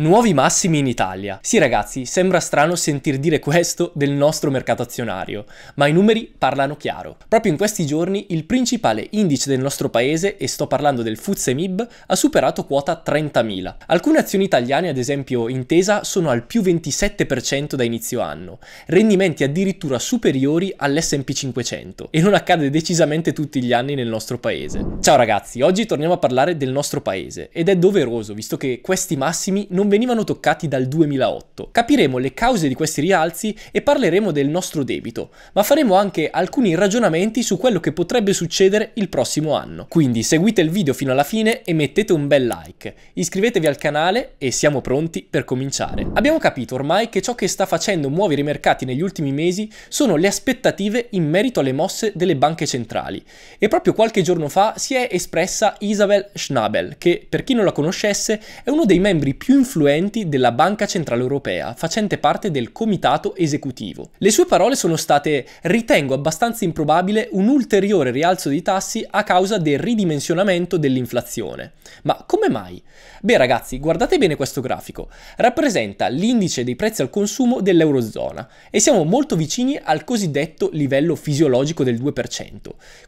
Nuovi massimi in Italia. Sì ragazzi, sembra strano sentir dire questo del nostro mercato azionario, ma i numeri parlano chiaro. Proprio in questi giorni il principale indice del nostro paese, e sto parlando del FTSE MIB, ha superato quota 30.000. Alcune azioni italiane, ad esempio Intesa, sono al più 27% da inizio anno, rendimenti addirittura superiori all'S&P 500, e non accade decisamente tutti gli anni nel nostro paese. Ciao ragazzi, oggi torniamo a parlare del nostro paese, ed è doveroso, visto che questi massimi non non venivano toccati dal 2008. Capiremo le cause di questi rialzi e parleremo del nostro debito, ma faremo anche alcuni ragionamenti su quello che potrebbe succedere il prossimo anno. Quindi seguite il video fino alla fine e mettete un bel like, iscrivetevi al canale e siamo pronti per cominciare. Abbiamo capito ormai che ciò che sta facendo muovere i mercati negli ultimi mesi sono le aspettative in merito alle mosse delle banche centrali e proprio qualche giorno fa si è espressa Isabel Schnabel che per chi non la conoscesse è uno dei membri più influenti influenti della Banca Centrale Europea, facente parte del comitato esecutivo. Le sue parole sono state ritengo abbastanza improbabile un ulteriore rialzo dei tassi a causa del ridimensionamento dell'inflazione. Ma come mai? Beh ragazzi, guardate bene questo grafico. Rappresenta l'indice dei prezzi al consumo dell'Eurozona e siamo molto vicini al cosiddetto livello fisiologico del 2%.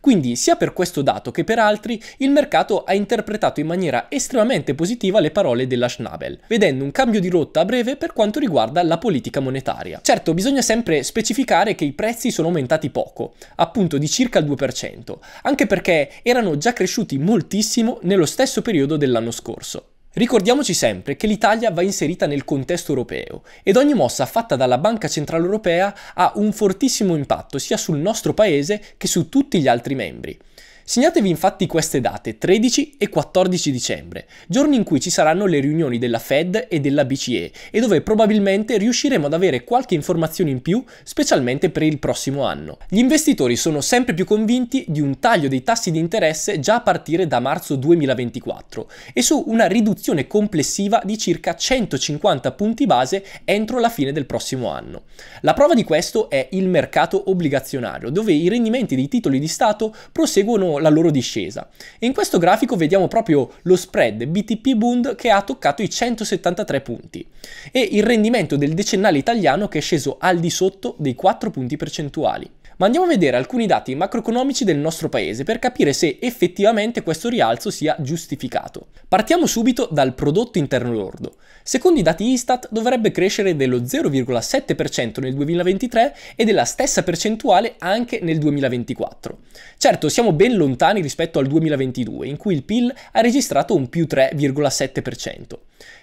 Quindi sia per questo dato che per altri il mercato ha interpretato in maniera estremamente positiva le parole della Schnabel vedendo un cambio di rotta a breve per quanto riguarda la politica monetaria. Certo, bisogna sempre specificare che i prezzi sono aumentati poco, appunto di circa il 2%, anche perché erano già cresciuti moltissimo nello stesso periodo dell'anno scorso. Ricordiamoci sempre che l'Italia va inserita nel contesto europeo ed ogni mossa fatta dalla Banca Centrale Europea ha un fortissimo impatto sia sul nostro paese che su tutti gli altri membri. Segnatevi infatti queste date, 13 e 14 dicembre, giorni in cui ci saranno le riunioni della Fed e della BCE e dove probabilmente riusciremo ad avere qualche informazione in più, specialmente per il prossimo anno. Gli investitori sono sempre più convinti di un taglio dei tassi di interesse già a partire da marzo 2024 e su una riduzione complessiva di circa 150 punti base entro la fine del prossimo anno. La prova di questo è il mercato obbligazionario, dove i rendimenti dei titoli di Stato proseguono la loro discesa. E in questo grafico vediamo proprio lo spread BTP Bund che ha toccato i 173 punti e il rendimento del decennale italiano che è sceso al di sotto dei 4 punti percentuali. Ma andiamo a vedere alcuni dati macroeconomici del nostro paese per capire se effettivamente questo rialzo sia giustificato. Partiamo subito dal prodotto interno lordo. Secondo i dati Istat dovrebbe crescere dello 0,7% nel 2023 e della stessa percentuale anche nel 2024. Certo, siamo ben lontani rispetto al 2022, in cui il PIL ha registrato un più 3,7%.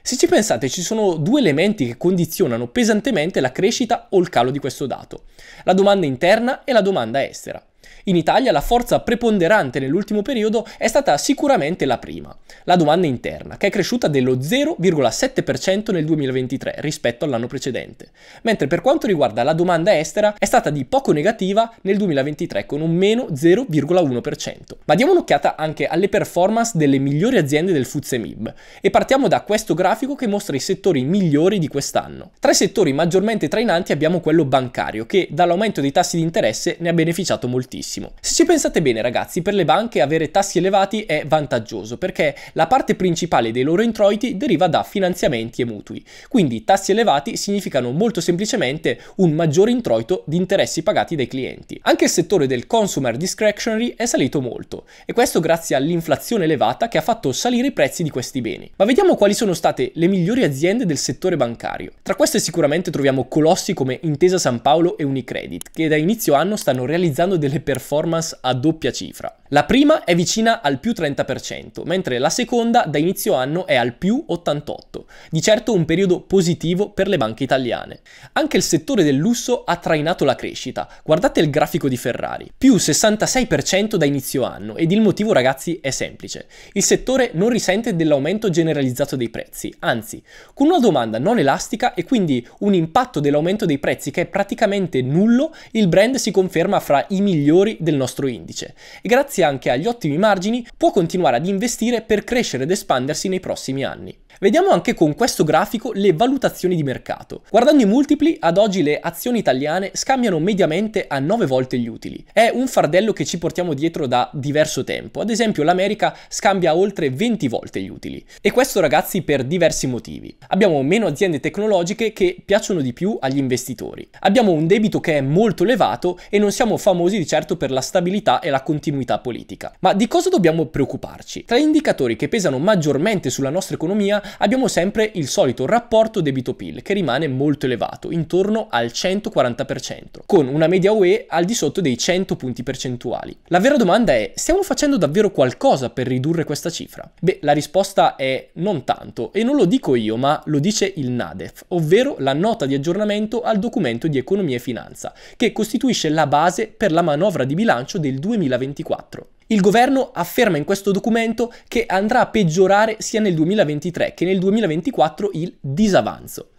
Se ci pensate ci sono due elementi che condizionano pesantemente la crescita o il calo di questo dato, la domanda interna e la domanda estera. In Italia la forza preponderante nell'ultimo periodo è stata sicuramente la prima, la domanda interna, che è cresciuta dello 0,7% nel 2023 rispetto all'anno precedente, mentre per quanto riguarda la domanda estera è stata di poco negativa nel 2023 con un meno 0,1%. Ma diamo un'occhiata anche alle performance delle migliori aziende del FTSE MIB e partiamo da questo grafico che mostra i settori migliori di quest'anno. Tra i settori maggiormente trainanti abbiamo quello bancario che dall'aumento dei tassi di interesse ne ha beneficiato moltissimo moltissimo. Se ci pensate bene ragazzi, per le banche avere tassi elevati è vantaggioso perché la parte principale dei loro introiti deriva da finanziamenti e mutui. Quindi tassi elevati significano molto semplicemente un maggiore introito di interessi pagati dai clienti. Anche il settore del consumer discretionary è salito molto e questo grazie all'inflazione elevata che ha fatto salire i prezzi di questi beni. Ma vediamo quali sono state le migliori aziende del settore bancario. Tra queste sicuramente troviamo colossi come Intesa San Paolo e Unicredit che da inizio anno stanno realizzando delle performance a doppia cifra. La prima è vicina al più 30%, mentre la seconda da inizio anno è al più 88%, di certo un periodo positivo per le banche italiane. Anche il settore del lusso ha trainato la crescita, guardate il grafico di Ferrari, più 66% da inizio anno ed il motivo ragazzi è semplice, il settore non risente dell'aumento generalizzato dei prezzi, anzi con una domanda non elastica e quindi un impatto dell'aumento dei prezzi che è praticamente nullo, il brand si conferma fra i migliori del nostro indice. E grazie grazie anche agli ottimi margini, può continuare ad investire per crescere ed espandersi nei prossimi anni. Vediamo anche con questo grafico le valutazioni di mercato. Guardando i multipli, ad oggi le azioni italiane scambiano mediamente a 9 volte gli utili. È un fardello che ci portiamo dietro da diverso tempo. Ad esempio l'America scambia oltre 20 volte gli utili. E questo ragazzi per diversi motivi. Abbiamo meno aziende tecnologiche che piacciono di più agli investitori. Abbiamo un debito che è molto elevato e non siamo famosi di certo per la stabilità e la continuità politica. Ma di cosa dobbiamo preoccuparci? Tra gli indicatori che pesano maggiormente sulla nostra economia abbiamo sempre il solito rapporto debito-PIL che rimane molto elevato, intorno al 140%, con una media UE al di sotto dei 100 punti percentuali. La vera domanda è, stiamo facendo davvero qualcosa per ridurre questa cifra? Beh, la risposta è non tanto, e non lo dico io, ma lo dice il NADEF, ovvero la nota di aggiornamento al documento di economia e finanza, che costituisce la base per la manovra di bilancio del 2024. Il governo afferma in questo documento che andrà a peggiorare sia nel 2023 che nel 2024 il disavanzo.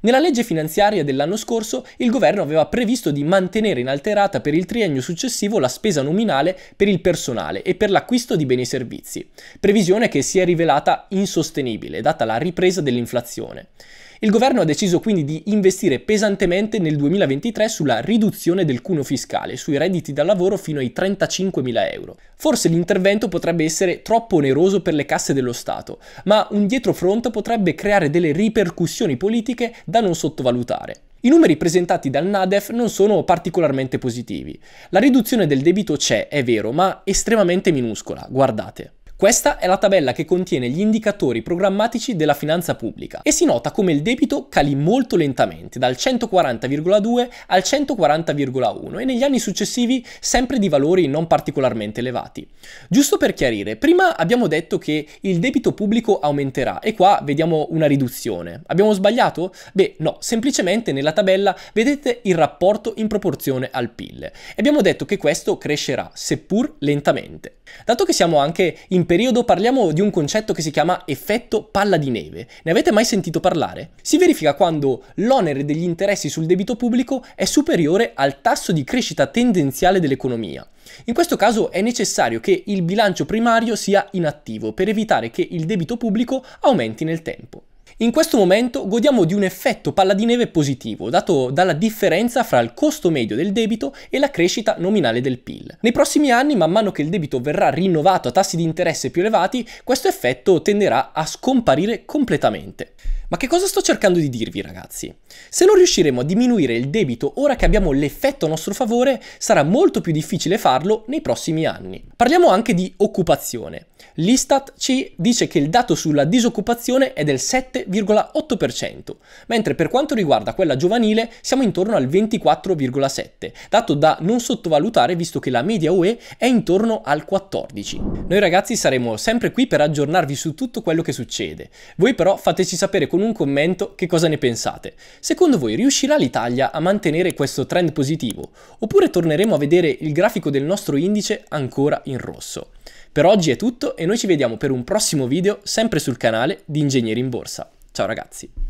Nella legge finanziaria dell'anno scorso il governo aveva previsto di mantenere inalterata per il triennio successivo la spesa nominale per il personale e per l'acquisto di beni e servizi, previsione che si è rivelata insostenibile data la ripresa dell'inflazione. Il governo ha deciso quindi di investire pesantemente nel 2023 sulla riduzione del cuneo fiscale sui redditi da lavoro fino ai 35.000 euro. Forse l'intervento potrebbe essere troppo oneroso per le casse dello Stato, ma un dietrofront potrebbe creare delle ripercussioni politiche da non sottovalutare. I numeri presentati dal NADEF non sono particolarmente positivi. La riduzione del debito c'è, è vero, ma estremamente minuscola, guardate. Questa è la tabella che contiene gli indicatori programmatici della finanza pubblica e si nota come il debito cali molto lentamente dal 140,2 al 140,1 e negli anni successivi sempre di valori non particolarmente elevati. Giusto per chiarire, prima abbiamo detto che il debito pubblico aumenterà e qua vediamo una riduzione. Abbiamo sbagliato? Beh no, semplicemente nella tabella vedete il rapporto in proporzione al PIL. E abbiamo detto che questo crescerà, seppur lentamente. Dato che siamo anche in periodo parliamo di un concetto che si chiama effetto palla di neve. Ne avete mai sentito parlare? Si verifica quando l'onere degli interessi sul debito pubblico è superiore al tasso di crescita tendenziale dell'economia. In questo caso è necessario che il bilancio primario sia inattivo per evitare che il debito pubblico aumenti nel tempo. In questo momento godiamo di un effetto palla di neve positivo, dato dalla differenza fra il costo medio del debito e la crescita nominale del PIL. Nei prossimi anni, man mano che il debito verrà rinnovato a tassi di interesse più elevati, questo effetto tenderà a scomparire completamente. Ma che cosa sto cercando di dirvi ragazzi? Se non riusciremo a diminuire il debito ora che abbiamo l'effetto a nostro favore, sarà molto più difficile farlo nei prossimi anni. Parliamo anche di occupazione. L'Istat ci dice che il dato sulla disoccupazione è del 7,8%, mentre per quanto riguarda quella giovanile siamo intorno al 24,7%, dato da non sottovalutare visto che la media UE è intorno al 14%. Noi ragazzi saremo sempre qui per aggiornarvi su tutto quello che succede. Voi però fateci sapere con un commento che cosa ne pensate. Secondo voi riuscirà l'Italia a mantenere questo trend positivo? Oppure torneremo a vedere il grafico del nostro indice ancora in rosso? Per oggi è tutto e noi ci vediamo per un prossimo video sempre sul canale di Ingegneri in Borsa. Ciao ragazzi!